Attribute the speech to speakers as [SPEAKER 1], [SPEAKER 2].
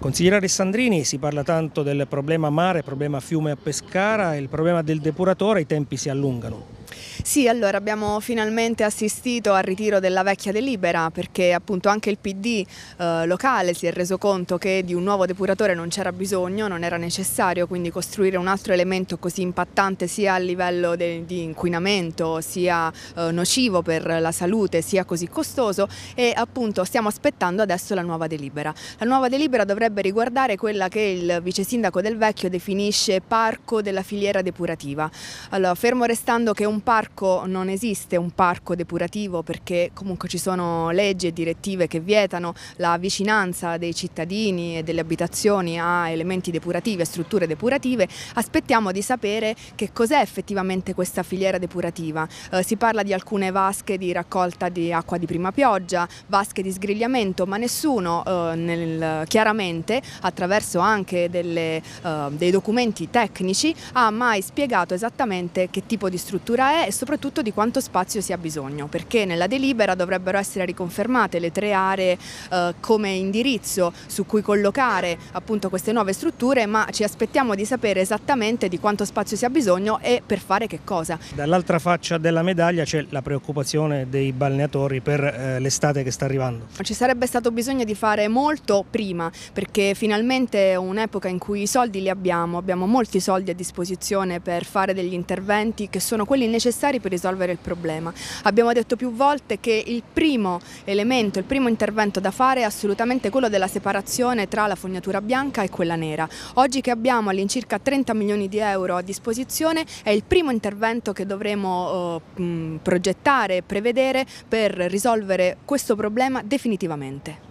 [SPEAKER 1] Consigliere Alessandrini, si parla tanto del problema mare, problema fiume a Pescara, il problema del depuratore, i tempi si allungano.
[SPEAKER 2] Sì, allora abbiamo finalmente assistito al ritiro della vecchia delibera perché appunto anche il PD eh, locale si è reso conto che di un nuovo depuratore non c'era bisogno, non era necessario, quindi costruire un altro elemento così impattante sia a livello di inquinamento, sia eh, nocivo per la salute, sia così costoso e appunto stiamo aspettando adesso la nuova delibera. La nuova delibera dovrebbe riguardare quella che il vice sindaco del Vecchio definisce parco della filiera depurativa. Allora, fermo restando che un un parco non esiste un parco depurativo perché comunque ci sono leggi e direttive che vietano la vicinanza dei cittadini e delle abitazioni a elementi depurativi, a strutture depurative, aspettiamo di sapere che cos'è effettivamente questa filiera depurativa. Eh, si parla di alcune vasche di raccolta di acqua di prima pioggia, vasche di sgrigliamento, ma nessuno eh, nel, chiaramente attraverso anche delle, eh, dei documenti tecnici ha mai spiegato esattamente che tipo di struttura è e soprattutto di quanto spazio si ha bisogno, perché nella delibera dovrebbero essere riconfermate le tre aree eh, come indirizzo su cui collocare appunto queste nuove strutture, ma ci aspettiamo di sapere esattamente di quanto spazio si ha bisogno e per fare che cosa.
[SPEAKER 1] Dall'altra faccia della medaglia c'è la preoccupazione dei balneatori per eh, l'estate che sta arrivando.
[SPEAKER 2] Ci sarebbe stato bisogno di fare molto prima, perché finalmente è un'epoca in cui i soldi li abbiamo, abbiamo molti soldi a disposizione per fare degli interventi che sono quelli necessari necessari per risolvere il problema. Abbiamo detto più volte che il primo elemento, il primo intervento da fare è assolutamente quello della separazione tra la fognatura bianca e quella nera. Oggi che abbiamo all'incirca 30 milioni di euro a disposizione è il primo intervento che dovremo eh, progettare, prevedere per risolvere questo problema definitivamente.